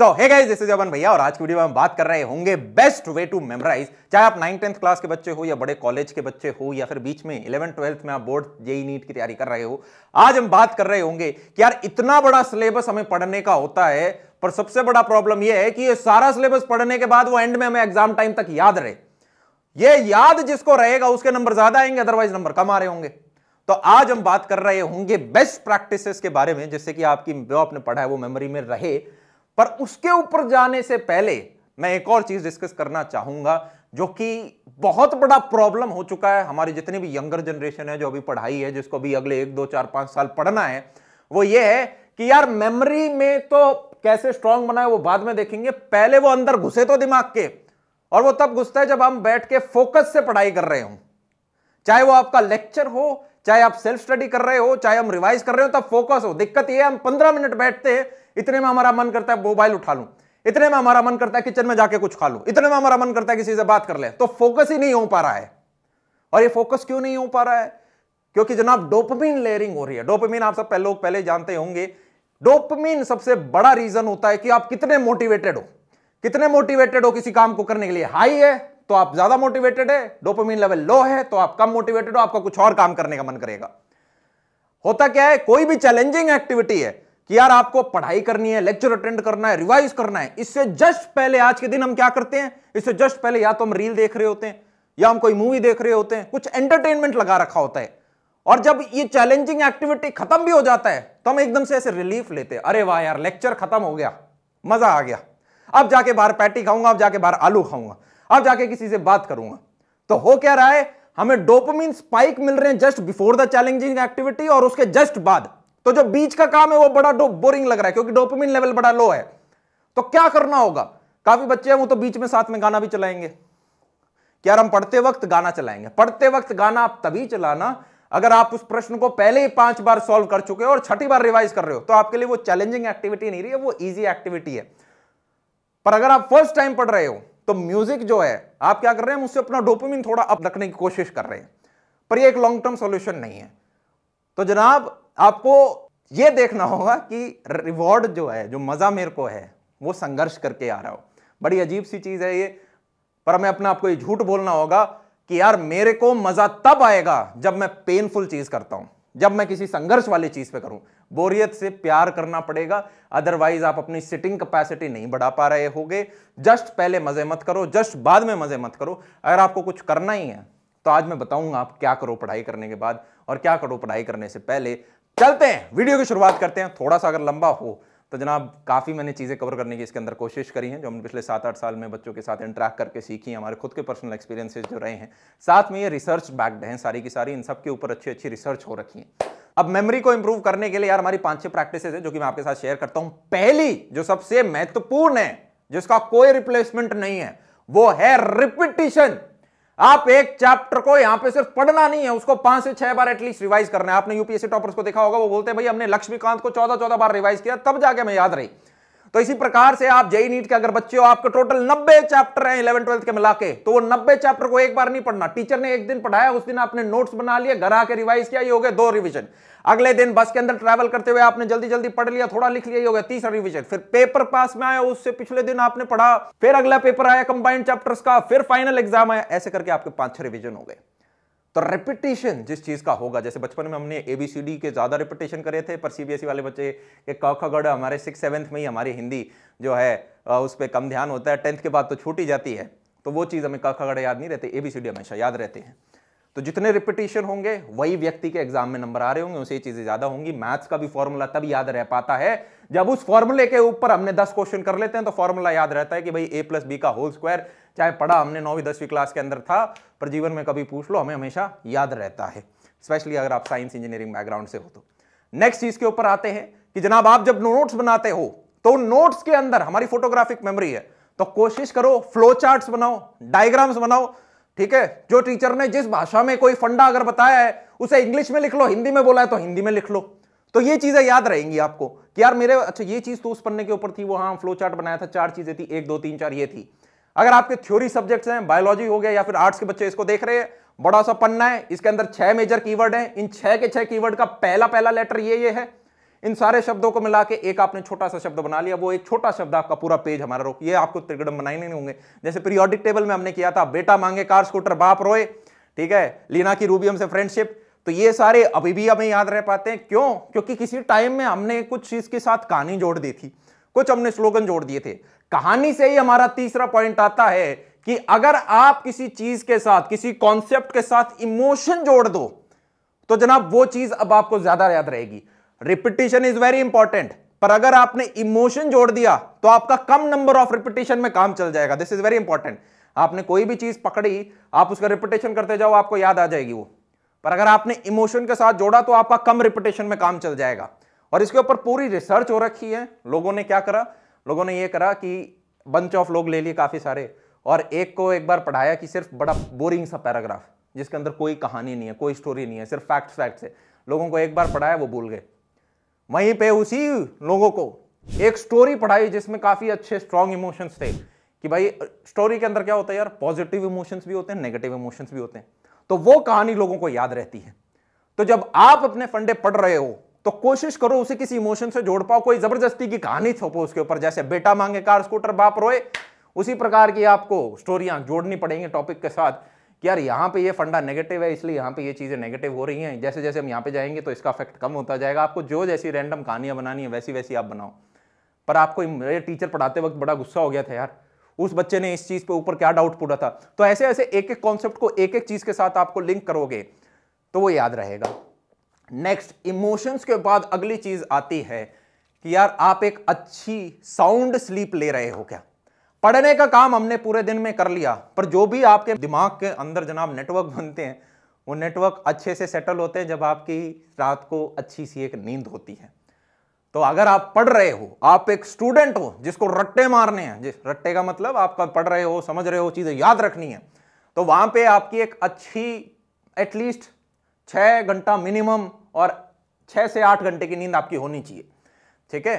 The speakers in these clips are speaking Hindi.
so hey guys this is Aman भैया और आज की वीडियो में हम बात कर रहे होंगे बेस्ट वे टू मेमोराइज चाहे आप नाइन टेंथ क्लास के बच्चे हो या बड़े कॉलेज के बच्चे हो या फिर बीच में इलेवन ट्वेल्थ में आप बोर्ड जेई नीट की तैयारी कर रहे हो आज हम बात कर रहे होंगे कि यार इतना बड़ा सिलेबस हमें पढ़ने का होता है पर सबसे बड़ा प्रॉब्लम यह है कि ये सारा सिलेबस पढ़ने के बाद वो एंड में हमें एग्जाम टाइम तक याद रहे ये याद जिसको रहेगा उसके नंबर ज्यादा आएंगे अदरवाइज नंबर कम आ रहे होंगे तो आज हम बात कर रहे होंगे बेस्ट प्रैक्टिसेस के बारे में जिससे कि आपकी जो आपने पढ़ा है वो मेमोरी में रहे पर उसके ऊपर जाने से पहले मैं एक और चीज डिस्कस करना चाहूंगा जो कि बहुत बड़ा प्रॉब्लम हो चुका है हमारी जितनी भी यंगर जनरेशन है जो अभी पढ़ाई है जिसको भी अगले एक दो चार पांच साल पढ़ना है वो ये है कि यार मेमोरी में तो कैसे स्ट्रांग बनाए वो बाद में देखेंगे पहले वो अंदर घुसे तो दिमाग के और वो तब घुसता है जब हम बैठ के फोकस से पढ़ाई कर रहे हो चाहे वो आपका लेक्चर हो चाहे आप सेल्फ स्टडी कर रहे हो चाहे हम रिवाइज कर रहे हो तब फोकस हो दिक्कत ये है हम पंद्रह मिनट बैठते हैं इतने में हमारा मन करता है मोबाइल उठा लूं इतने में हमारा मन करता है किचन में जाके कुछ खा लूं इतने में हमारा मन करता है किसी से बात कर ले तो फोकस ही नहीं हो पा रहा है और ये फोकस क्यों नहीं हो पा रहा है क्योंकि जनाब डोपमीन लेयरिंग हो रही है डोपमीन आप सब लोग पहले जानते होंगे डोपमीन सबसे बड़ा रीजन होता है कि आप कितने मोटिवेटेड हो कितने मोटिवेटेड हो किसी काम को करने के लिए हाई है तो आप ज्यादा मोटिवेटेड है डोपमीन लेवल लो है तो आप कम मोटिवेटेड हो आपका कुछ और काम करने का मन करेगा होता क्या है कोई भी चैलेंजिंग एक्टिविटी है कि यार आपको पढ़ाई करनी है लेक्चर अटेंड करना है रिवाइज करना है इससे जस्ट पहले आज के दिन हम क्या करते हैं इससे जस्ट पहले या तो हम रील देख रहे होते हैं या हम कोई मूवी देख रहे होते हैं कुछ एंटरटेनमेंट लगा रखा होता है और जब ये चैलेंजिंग एक्टिविटी खत्म भी हो जाता है तो हम एकदम से ऐसे रिलीफ लेते हैं अरे वाह यार लेक्चर खत्म हो गया मजा आ गया अब जाके बाहर पैटी खाऊंगा अब जाके बाहर आलू खाऊंगा अब जाके किसी से बात करूंगा तो हो क्या रहा है हमें डोपमिन स्पाइक मिल रहे हैं just before the challenging activity और उसके जस्ट बाद तो जो बीच का काम है वो बड़ा डो बोरिंग लग रहा है क्योंकि डोपमिन लेवल बड़ा लो है तो क्या करना होगा काफी बच्चे हैं वो तो बीच में साथ में गाना भी चलाएंगे क्या हम पढ़ते वक्त गाना चलाएंगे पढ़ते वक्त गाना आप तभी चलाना अगर आप उस प्रश्न को पहले ही पांच बार सॉल्व कर चुके हो और छठी बार रिवाइज कर रहे हो तो आपके लिए वो चैलेंजिंग एक्टिविटी नहीं रही है वो इजी एक्टिविटी है पर अगर आप फर्स्ट टाइम पढ़ रहे हो तो म्यूजिक जो है आप क्या कर रहे हैं उससे अपना डोपमिन थोड़ा अप रखने की कोशिश कर रहे हैं पर ये एक लॉन्ग टर्म सॉल्यूशन नहीं है तो जनाब आपको ये देखना होगा कि रिवॉर्ड जो है जो मज़ा मेरे को है वो संघर्ष करके आ रहा हो बड़ी अजीब सी चीज़ है ये पर हमें अपने आपको ये झूठ बोलना होगा कि यार मेरे को मज़ा तब आएगा जब मैं पेनफुल चीज़ करता हूं जब मैं किसी संघर्ष वाली चीज़ पे करूं बोरियत से प्यार करना पड़ेगा अदरवाइज आप अपनी सिटिंग कैपेसिटी नहीं बढ़ा पा रहे होगे जस्ट पहले मज़े मत करो जस्ट बाद में मज़े मत करो अगर आपको कुछ करना ही है तो आज मैं बताऊंगा आप क्या करो पढ़ाई करने के बाद और क्या करो पढ़ाई करने से पहले चलते हैं वीडियो की शुरुआत करते हैं थोड़ा सा अगर लंबा हो तो जनाब काफ़ी मैंने चीज़ें कवर करने की इसके अंदर कोशिश करी हैं जो हमने पिछले सात आठ साल में बच्चों के साथ इंटरेक्ट करके सीखी हमारे खुद के पर्सनल एक्सपीरियंसेस जो रहे हैं साथ में ये रिसर्च बैक्ड हैं सारी की सारी इन सब के ऊपर अच्छी अच्छी रिसर्च हो रखी है अब मेमोरी को इंप्रूव करने के लिए यार हमारी पांच छह प्रैक्टिस है जो कि मैं आपके साथ शेयर करता हूँ पहली जो सबसे महत्वपूर्ण है जिसका कोई रिप्लेसमेंट नहीं है वो है रिपीटिशन आप एक चैप्टर को यहां पे सिर्फ पढ़ना नहीं है उसको पांच से छह बार एटलीस्ट रिवाइज करना है आपने यूपीएससी टॉपर्स को देखा होगा वो बोलते हैं भाई हमने लक्ष्मीकांत को चौदह चौदह बार रिवाइज किया तब जाके मैं याद रही तो इसी प्रकार से आप जय नीट के अगर बच्चे हो आपके टोटल 90 चैप्टर हैं इलेवन ट्वेल्थ के मिला के तो वो 90 चैप्टर को एक बार नहीं पढ़ना टीचर ने एक दिन पढ़ाया उस दिन आपने नोट्स बना लिए घर आके रिवाइज किया ये हो गया दो रिविजन अगले दिन बस के अंदर ट्रैवल करते हुए आपने जल्दी जल्दी पढ़ लिया थोड़ा लिख लिया ये हो गया तीसरा रिविजन फिर पेपर पास में आया उससे पिछले दिन आपने पढ़ा फिर अगला पेपर आया कंबाइंड चैप्टर्स का फिर फाइनल एग्जाम आया ऐसे करके आपके पांच छह रिविजन हो गए तो रेपिटेशन जिस चीज़ का होगा जैसे बचपन में हमने ए बी सी डी के ज़्यादा रेपिटेशन करे थे पर सीबीएसई e वाले बच्चे के क ख गढ़ हमारे सिक्स सेवन्थ में ही हमारी हिंदी जो है उस पर कम ध्यान होता है टेंथ के बाद तो छूटी जाती है तो वो चीज़ हमें क ख गढ़ याद नहीं रहती ए बी सी डी हमेशा याद रहते हैं तो जितने रिपीटेशन होंगे वही व्यक्ति के एग्जाम में नंबर आ रहे होंगे उसे चीज़ें ज़्यादा होंगी मैथ्स का भी फॉर्मूला तब याद रह पाता है जब उस फॉर्मूले के ऊपर हमने दस क्वेश्चन कर लेते हैं तो फॉर्मूला याद रहता है कि भाई ए प्लस बी का होल स्क्वायर चाहे पढ़ा हमने नौवीं दसवीं क्लास के अंदर था पर जीवन में कभी पूछ लो हमें हमेशा याद रहता है स्पेशली अगर आप साइंस इंजीनियरिंग बैकग्राउंड से हो तो नेक्स्ट चीज के ऊपर आते हैं कि जनाब आप जब नोट्स बनाते हो तो नोट्स के अंदर हमारी फोटोग्राफिक मेमोरी है तो कोशिश करो फ्लो चार्ट बनाओ डायग्राम्स बनाओ ठीक है जो टीचर ने जिस भाषा में कोई फंडा अगर बताया है उसे इंग्लिश में लिख लो हिंदी में बोला है तो हिंदी में लिख लो तो ये चीजें याद रहेंगी आपको कि यार मेरे अच्छा ये चीज तो उस पन्ने के ऊपर थी वो हाँ फ्लो चार्ट बनाया था चार चीजें थी एक दो तीन चार ये थी अगर आपके थ्योरी सब्जेक्ट्स हैं बायोलॉजी हो गया या फिर आर्ट्स के बच्चे इसको देख रहे हैं बड़ा सा पन्ना है इसके अंदर छह मेजर कीवर्ड हैं इन छह के छह कीवर्ड का पहला पहला लेटर ये ये है इन सारे शब्दों को मिला के एक आपने छोटा सा शब्द बना लिया वो एक छोटा शब्द आपका पूरा पेज हमारा रोक ये आपको त्रिगड़म बनाए नहीं होंगे जैसे पीरियोडिक टेबल में हमने किया था बेटा मांगे कार स्कूटर बाप रोए ठीक है लीना की रूबियम से फ्रेंडशिप तो ये सारे अभी भी हमें याद रह पाते हैं क्यों क्योंकि किसी टाइम में हमने कुछ चीज के साथ कहानी जोड़ दी थी कुछ हमने स्लोगन जोड़ दिए थे कहानी से ही हमारा तीसरा पॉइंट आता है कि अगर आप किसी चीज के साथ किसी कॉन्सेप्ट के साथ इमोशन जोड़ दो तो जनाब वो चीज अब आपको ज्यादा याद रहेगी रिपीटेशन इज वेरी इंपॉर्टेंट पर अगर आपने इमोशन जोड़ दिया तो आपका कम नंबर ऑफ रिपीटेशन में काम चल जाएगा दिस इज वेरी इंपॉर्टेंट आपने कोई भी चीज पकड़ी आप उसका रिपीटेशन करते जाओ आपको याद आ जाएगी वो पर अगर आपने इमोशन के साथ जोड़ा तो आपका कम रिपीटेशन में काम चल जाएगा और इसके ऊपर पूरी रिसर्च हो रखी है लोगों ने क्या करा लोगों ने ये करा कि बंच ऑफ लोग ले लिए काफ़ी सारे और एक को एक बार पढ़ाया कि सिर्फ बड़ा बोरिंग सा पैराग्राफ जिसके अंदर कोई कहानी नहीं है कोई स्टोरी नहीं है सिर्फ फैक्ट फैक्ट है लोगों को एक बार पढ़ाया वो भूल गए वहीं पे उसी लोगों को एक स्टोरी पढ़ाई जिसमें काफ़ी अच्छे स्ट्रॉन्ग इमोशंस थे कि भाई स्टोरी के अंदर क्या होता है यार पॉजिटिव इमोशंस भी होते हैं नेगेटिव इमोशंस भी होते हैं तो वो कहानी लोगों को याद रहती है तो जब आप अपने फंडे पढ़ रहे हो तो कोशिश करो उसे किसी इमोशन से जोड़ पाओ कोई जबरदस्ती की कहानी थोपो उसके ऊपर जैसे बेटा मांगे कार स्कूटर बाप रोए उसी प्रकार की आपको स्टोरियां जोड़नी पड़ेंगी टॉपिक के साथ कि यार यहाँ पे ये फंडा नेगेटिव है इसलिए यहाँ पे ये चीज़ें नेगेटिव हो रही हैं जैसे जैसे हम यहाँ पे जाएंगे तो इसका इफेक्ट कम होता जाएगा आपको जो जैसी रैंडम कहानियाँ बनानी है वैसी वैसी आप बनाओ पर आपको मेरे टीचर पढ़ाते वक्त बड़ा गुस्सा हो गया था यार उस बच्चे ने इस चीज़ पे ऊपर क्या डाउट पूरा था तो ऐसे ऐसे एक एक कॉन्सेप्ट को एक एक चीज़ के साथ आपको लिंक करोगे तो वो याद रहेगा नेक्स्ट इमोशंस के बाद अगली चीज आती है कि यार आप एक अच्छी साउंड स्लीप ले रहे हो क्या पढ़ने का काम हमने पूरे दिन में कर लिया पर जो भी आपके दिमाग के अंदर जनाब नेटवर्क बनते हैं वो नेटवर्क अच्छे से सेटल होते हैं जब आपकी रात को अच्छी सी एक नींद होती है तो अगर आप पढ़ रहे हो आप एक स्टूडेंट हो जिसको रट्टे मारने हैं जिस रट्टे का मतलब आपका पढ़ रहे हो समझ रहे हो चीज़ें याद रखनी है तो वहाँ पे आपकी एक अच्छी एटलीस्ट छः घंटा मिनिमम और छः से आठ घंटे की नींद आपकी होनी चाहिए ठीक है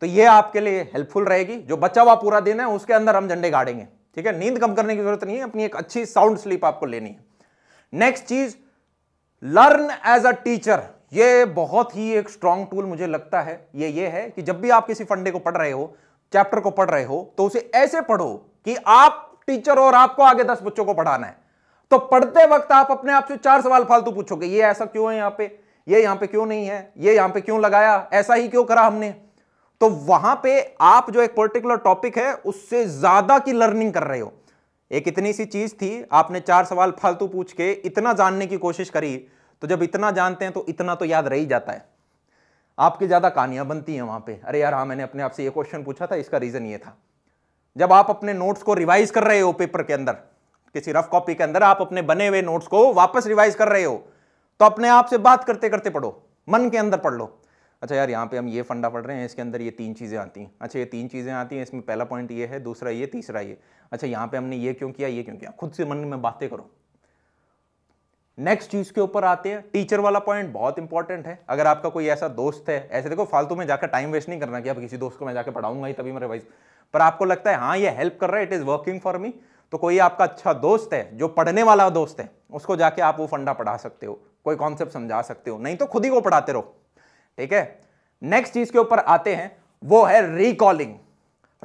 तो ये आपके लिए हेल्पफुल रहेगी जो बचा हुआ पूरा दिन है उसके अंदर हम झंडे गाड़ेंगे ठीक है नींद कम करने की जरूरत नहीं है अपनी एक अच्छी साउंड स्लीप आपको लेनी है नेक्स्ट चीज लर्न एज अ टीचर ये बहुत ही एक स्ट्रांग टूल मुझे लगता है ये ये है कि जब भी आप किसी फंडे को पढ़ रहे हो चैप्टर को पढ़ रहे हो तो उसे ऐसे पढ़ो कि आप टीचर और आपको आगे दस बच्चों को पढ़ाना है तो पढ़ते वक्त आप अपने आप से चार सवाल फालतू पूछोगे ये ऐसा क्यों है यहां पर ये यहां पे क्यों नहीं है ये यहां पे क्यों लगाया ऐसा ही क्यों करा हमने तो वहां पे आप जो एक पर्टिकुलर टॉपिक है उससे ज्यादा की लर्निंग कर रहे हो एक इतनी सी चीज थी आपने चार सवाल फालतू पूछ के इतना जानने की कोशिश करी तो जब इतना जानते हैं तो इतना तो याद रह ही जाता है आपकी ज्यादा कहानियां बनती हैं वहां पे अरे यार हाँ मैंने अपने आपसे ये क्वेश्चन पूछा था इसका रीजन ये था जब आप अपने नोट्स को रिवाइज कर रहे हो पेपर के अंदर किसी रफ कॉपी के अंदर आप अपने बने हुए नोट्स को वापस रिवाइज कर रहे हो तो अपने आप से बात करते करते पढ़ो मन के अंदर पढ़ लो अच्छा यार यहाँ पे हम ये फंडा पढ़ रहे हैं इसके अंदर ये तीन चीज़ें आती हैं अच्छा ये तीन चीज़ें आती हैं इसमें पहला पॉइंट ये है दूसरा ये तीसरा ये अच्छा यहाँ पे हमने ये क्यों किया ये क्यों किया खुद से मन में बातें करो नेक्स्ट चीज़ के ऊपर आते हैं टीचर वाला पॉइंट बहुत इंपॉर्टेंट है अगर आपका कोई ऐसा दोस्त है ऐसे देखो फालतू में जाकर टाइम वेस्ट नहीं करना कि अब किसी दोस्त को मैं जाकर पढ़ाऊंगा ही तभी मैं रिवाइज पर आपको लगता है हाँ ये हेल्प कर रहा है it is working for me तो कोई आपका अच्छा दोस्त है जो पढ़ने वाला दोस्त है उसको जाके आप वो फंडा पढ़ा सकते हो कोई कॉन्सेप्ट समझा सकते हो नहीं तो खुद ही को पढ़ाते रहो ठीक है नेक्स्ट चीज के ऊपर आते हैं वो है रिकॉलिंग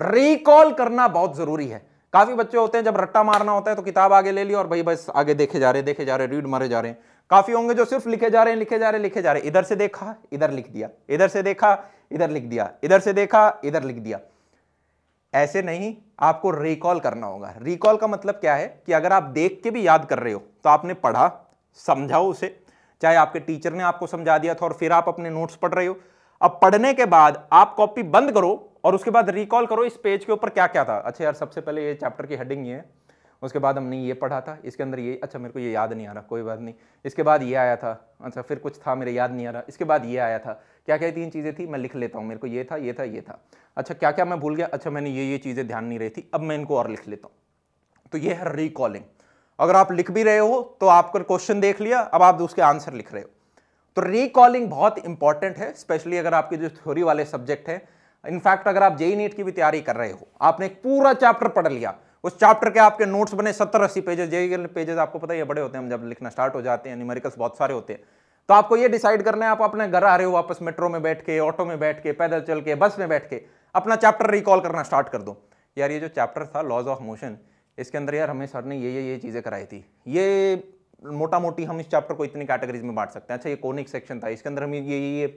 रिकॉल करना बहुत जरूरी है काफी बच्चे होते हैं जब रट्टा मारना होता है तो किताब आगे ले ली और भाई बस आगे देखे जा रहे देखे जा रहे रीड मारे जा रहे हैं काफी होंगे जो सिर्फ लिखे जा रहे हैं लिखे जा रहे लिखे जा रहे इधर से देखा इधर लिख दिया इधर से देखा इधर लिख दिया इधर से देखा इधर लिख दिया ऐसे नहीं आपको रिकॉल करना होगा रिकॉल का मतलब क्या है कि अगर आप देख के भी याद कर रहे हो तो आपने पढ़ा समझाओ उसे चाहे आपके टीचर ने आपको समझा दिया था और फिर आप अपने नोट्स पढ़ रहे हो अब पढ़ने के बाद आप कॉपी बंद करो और उसके बाद रिकॉल करो इस पेज के ऊपर क्या क्या था अच्छा यार सबसे पहले ये चैप्टर की हेडिंग ये है उसके बाद हमने ये पढ़ा था इसके अंदर ये अच्छा मेरे को ये याद नहीं आ रहा कोई बात नहीं इसके बाद ये आया था अच्छा फिर कुछ था मेरे याद नहीं आ रहा इसके बाद ये आया था क्या क्या तीन चीज़ें थी मैं लिख लेता हूँ मेरे को ये था ये था ये था अच्छा क्या क्या मैं भूल गया अच्छा मैंने ये ये चीज़ें ध्यान नहीं रही थी अब मैं इनको और लिख लेता हूँ तो ये है रिकॉलिंग अगर आप लिख भी रहे हो तो आपका क्वेश्चन देख लिया अब आप उसके आंसर लिख रहे हो तो रिकॉलिंग बहुत इंपॉर्टेंट है स्पेशली अगर आपकी जो थ्योरी वाले सब्जेक्ट है इनफैक्ट अगर आप जेई नीट e e की भी तैयारी कर रहे हो आपने एक पूरा चैप्टर पढ़ लिया उस चैप्टर के आपके नोट्स बने सत्तर अस्सी पेजेस जेई पेजेस आपको पता है बड़े होते हैं हम जब लिखना स्टार्ट हो जाते हैं न्यूमेरिकल्स बहुत सारे होते हैं तो आपको ये डिसाइड करना है आप अपने घर आ रहे हो वापस मेट्रो में बैठ के ऑटो में बैठ के पैदल चल के बस में बैठ के अपना चैप्टर रिकॉल करना स्टार्ट कर दो यार ये जो चैप्टर था लॉज ऑफ मोशन इसके अंदर यार हमें सर ने ये ये ये चीज़ें कराई थी ये मोटा मोटी हम इस चैप्टर को इतनी कैटेगरीज में बांट सकते हैं अच्छा ये कोनिक सेक्शन था इसके अंदर हम ये ये ये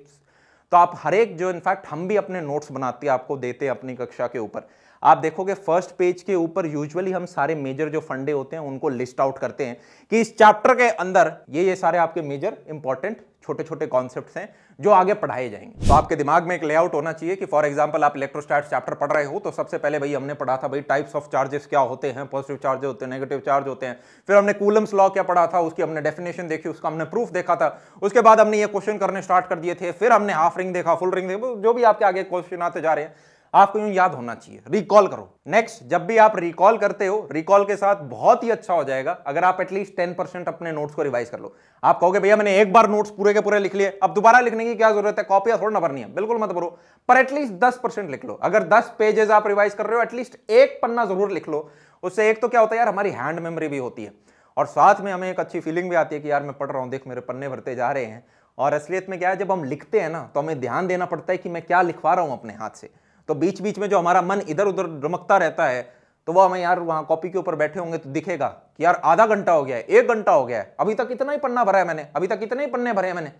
तो आप हर एक जो इनफैक्ट हम भी अपने नोट्स बनाते हैं आपको देते हैं अपनी कक्षा के ऊपर आप देखोगे फर्स्ट पेज के ऊपर यूजुअली हम सारे मेजर जो फंडे होते हैं उनको लिस्ट आउट करते हैं कि इस चैप्टर के अंदर ये ये सारे आपके मेजर इंपॉर्टेंट छोटे छोटे कॉन्सेप्ट हैं जो आगे पढ़ाए जाएंगे तो आपके दिमाग में एक लेआउट होना चाहिए कि फॉर एग्जाम्पल आप इलेक्ट्रोस्टैट चैप्टर पढ़ रहे हो तो सबसे पहले भाई हमने पढ़ा था भाई टाइप्स ऑफ चार्जेस क्या होते हैं पॉजिटिव चार्ज होते हैं नेगेटिव चार्ज होते हैं फिर हमने कूलम्स लॉ क्या पढ़ा था उसकी हमने डेफिनेशन देखी उसका हमने प्रूफ देखा था उसके बाद हमने ये क्वेश्चन करने स्टार्ट कर दिए थे फिर हमने हाफ रिंग देखा फुल रिंग देखा जो भी आपके आगे क्वेश्चन आते जा रहे हैं आपको यूं याद होना चाहिए रिकॉल करो नेक्स्ट जब भी आप रिकॉल करते हो रिकॉल के साथ बहुत ही अच्छा हो जाएगा अगर आप एटलीस्ट टेन परसेंट अपने नोट्स को रिवाइज कर लो आप कहोगे भैया मैंने एक बार नोट्स पूरे के पूरे लिख लिए अब दोबारा लिखने की क्या जरूरत है कॉपियां थोड़ा ना भरनी है बिल्कुल मत भरो पर एटलीस्ट दस परसेंट लिख लो अगर दस पेजेस आप रिवाइज कर रहे हो एटलीस्ट एक पन्ना जरूर लिख लो उससे एक तो क्या होता है यार हमारी हैंड मेमोरी भी होती है और साथ में हमें एक अच्छी फीलिंग भी आती है कि यार मैं पढ़ रहा हूँ देख मेरे पन्ने भरते जा रहे हैं और असलियत में क्या है जब हम लिखते हैं ना तो हमें ध्यान देना पड़ता है कि मैं क्या लिखवा रहा हूँ अपने हाथ से तो बीच बीच में जो हमारा मन इधर उधर रमकता रहता है तो वो हमें यार वहां कॉपी के ऊपर बैठे होंगे तो दिखेगा कि यार आधा घंटा हो गया है एक घंटा हो गया है अभी तक इतना ही पन्ना भरा है मैंने अभी तक इतने ही पन्ने भरे हैं मैंने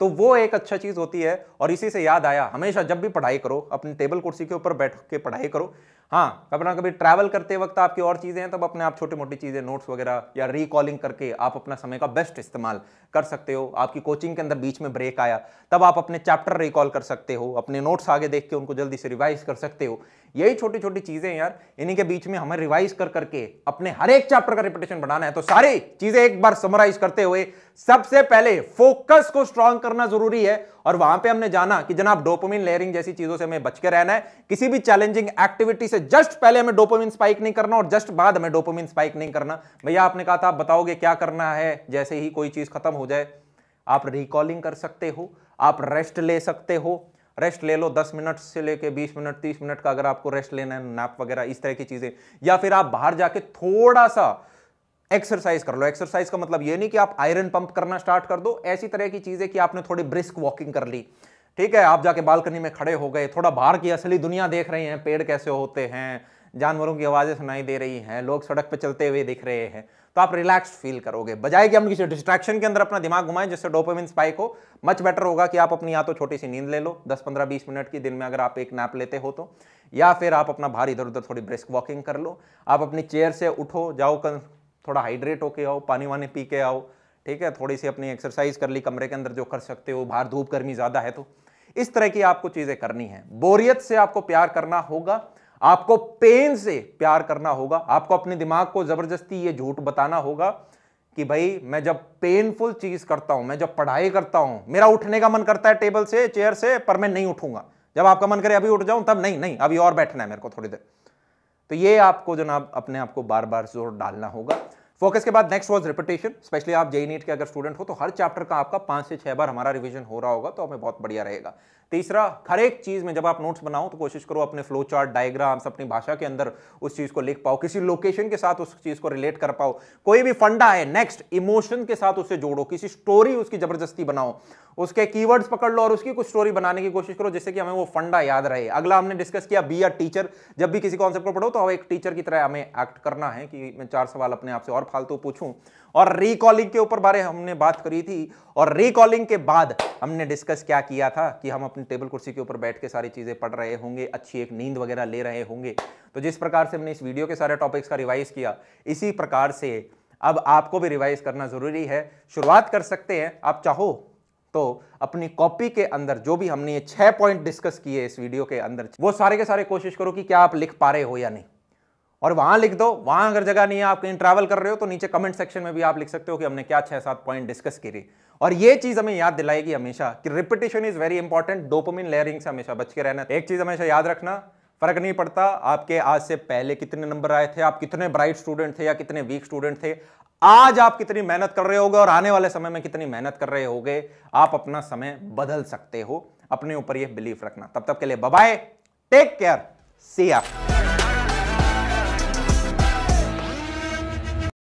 तो वो एक अच्छा चीज़ होती है और इसी से याद आया हमेशा जब भी पढ़ाई करो अपने टेबल कुर्सी के ऊपर बैठ के पढ़ाई करो हाँ कभी ना कभी ट्रैवल करते वक्त आपकी और चीज़ें हैं तब अपने आप छोटी मोटी चीज़ें नोट्स वगैरह या रिकॉलिंग करके आप अपना समय का बेस्ट इस्तेमाल कर सकते हो आपकी कोचिंग के अंदर बीच में ब्रेक आया तब आप अपने चैप्टर रिकॉल कर सकते हो अपने नोट्स आगे देख के उनको जल्दी से रिवाइज कर सकते हो यही छोटी छोटी चीजें यार इन्हीं के बीच में हमें रिवाइज कर करके अपने हर एक चैप्टर का रिपीटेशन बनाना है तो सारी चीजें एक बार समराइज करते हुए सबसे पहले फोकस को स्ट्रांग करना जरूरी है और वहां पे हमने जाना कि जनाब डोपोमिन लेयरिंग जैसी चीजों से हमें बच के रहना है किसी भी चैलेंजिंग एक्टिविटी से जस्ट पहले हमें डोपोमिन स्पाइक नहीं करना और जस्ट बाद हमें डोपोमिन स्पाइक नहीं करना भैया आपने कहा था बताओगे क्या करना है जैसे ही कोई चीज खत्म हो जाए आप रिकॉलिंग कर सकते हो आप रेस्ट ले सकते हो रेस्ट ले लो दस मिनट से लेके बीस मिनट तीस मिनट का अगर आपको रेस्ट लेना है नैप वगैरह इस तरह की चीज़ें या फिर आप बाहर जाके थोड़ा सा एक्सरसाइज कर लो एक्सरसाइज का मतलब ये नहीं कि आप आयरन पंप करना स्टार्ट कर दो ऐसी तरह की चीज़ें कि आपने थोड़ी ब्रिस्क वॉकिंग कर ली ठीक है आप जाके बालकनी में खड़े हो गए थोड़ा बाहर की असली दुनिया देख रहे हैं पेड़ कैसे होते हैं जानवरों की आवाज़ें सुनाई दे रही हैं लोग सड़क पर चलते हुए दिख रहे हैं तो आप रिलैक्स फील करोगे बजाय कि हम किसी डिस्ट्रैक्शन के अंदर अपना दिमाग घुमाएं जिससे डोपामिन स्पाइक हो मच बेटर होगा कि आप अपनी या तो छोटी सी नींद ले लो 10-15 20 मिनट की दिन में अगर आप एक नैप लेते हो तो या फिर आप अपना भार इधर उधर थोड़ी ब्रिस्क वॉकिंग कर लो आप अपनी चेयर से उठो जाओ कल थोड़ा हाइड्रेट होके आओ पानी वानी पी के आओ ठीक है थोड़ी सी अपनी एक्सरसाइज कर ली कमरे के अंदर जो कर सकते हो बाहर धूप गर्मी ज़्यादा है तो इस तरह की आपको चीज़ें करनी है बोरियत से आपको प्यार करना होगा आपको पेन से प्यार करना होगा आपको अपने दिमाग को जबरदस्ती ये झूठ बताना होगा कि भाई मैं जब पेनफुल चीज करता हूं मैं जब पढ़ाई करता हूं मेरा उठने का मन करता है टेबल से चेयर से पर मैं नहीं उठूंगा जब आपका मन करे अभी उठ जाऊं तब नहीं नहीं अभी और बैठना है मेरे को थोड़ी देर तो ये आपको जनाब अपने आप को बार बार जोर डालना होगा फोकस के बाद नेक्स्ट वॉज रिपीटेशन स्पेशली आप जेई नीट e e के अगर स्टूडेंट हो तो हर चैप्टर का आपका पांच से छह बार हमारा रिविजन हो रहा होगा तो हमें बहुत बढ़िया रहेगा तीसरा हर एक चीज में जब आप नोट्स बनाओ तो कोशिश करो अपने फ्लो चार्ट डायग्राम्स अपनी भाषा के अंदर उस चीज को लिख पाओ किसी लोकेशन के साथ उस चीज को रिलेट कर पाओ कोई भी फंडा है नेक्स्ट इमोशन के साथ उसे जोड़ो किसी स्टोरी उसकी जबरदस्ती बनाओ उसके कीवर्ड्स पकड़ लो और उसकी कुछ स्टोरी बनाने की कोशिश करो जिससे कि हमें वो फंडा याद रहे अगला हमने डिस्कस किया बी या टीचर जब भी किसी कॉन्सेप्ट को पढ़ो तो एक टीचर की तरह हमें एक्ट करना है कि मैं चार सवाल अपने आप से और फालतू पूछूं और रिकॉलिंग के ऊपर बारे हमने बात करी थी और रिकॉलिंग के बाद हमने डिस्कस क्या किया था कि हम अपनी टेबल कुर्सी के ऊपर बैठ के सारी चीज़ें पढ़ रहे होंगे अच्छी एक नींद वगैरह ले रहे होंगे तो जिस प्रकार से हमने इस वीडियो के सारे टॉपिक्स का रिवाइज किया इसी प्रकार से अब आपको भी रिवाइज करना ज़रूरी है शुरुआत कर सकते हैं आप चाहो तो अपनी कॉपी के अंदर जो भी हमने ये छह पॉइंट डिस्कस किए इस वीडियो के अंदर वो सारे के सारे कोशिश करो कि क्या आप लिख पा रहे हो या नहीं और वहां लिख दो वहां अगर जगह नहीं है आप कहीं ट्रैवल कर रहे हो तो नीचे कमेंट सेक्शन में भी आप लिख सकते हो कि हमने क्या छह सात पॉइंट डिस्कस करी और ये चीज़ हमें याद दिलाएगी हमेशा कि repetition is very important dopamine layering से हमेशा बच के रहना एक चीज़ हमेशा याद रखना फर्क नहीं पड़ता आपके आज से पहले कितने नंबर आए थे आप कितने ब्राइट स्टूडेंट थे या कितने वीक स्टूडेंट थे आज आप कितनी मेहनत कर रहे होगे और आने वाले समय में कितनी मेहनत कर रहे होगे आप अपना समय बदल सकते हो अपने ऊपर यह बिलीफ रखना तब तक के लिए बाय टेक केयर सी आप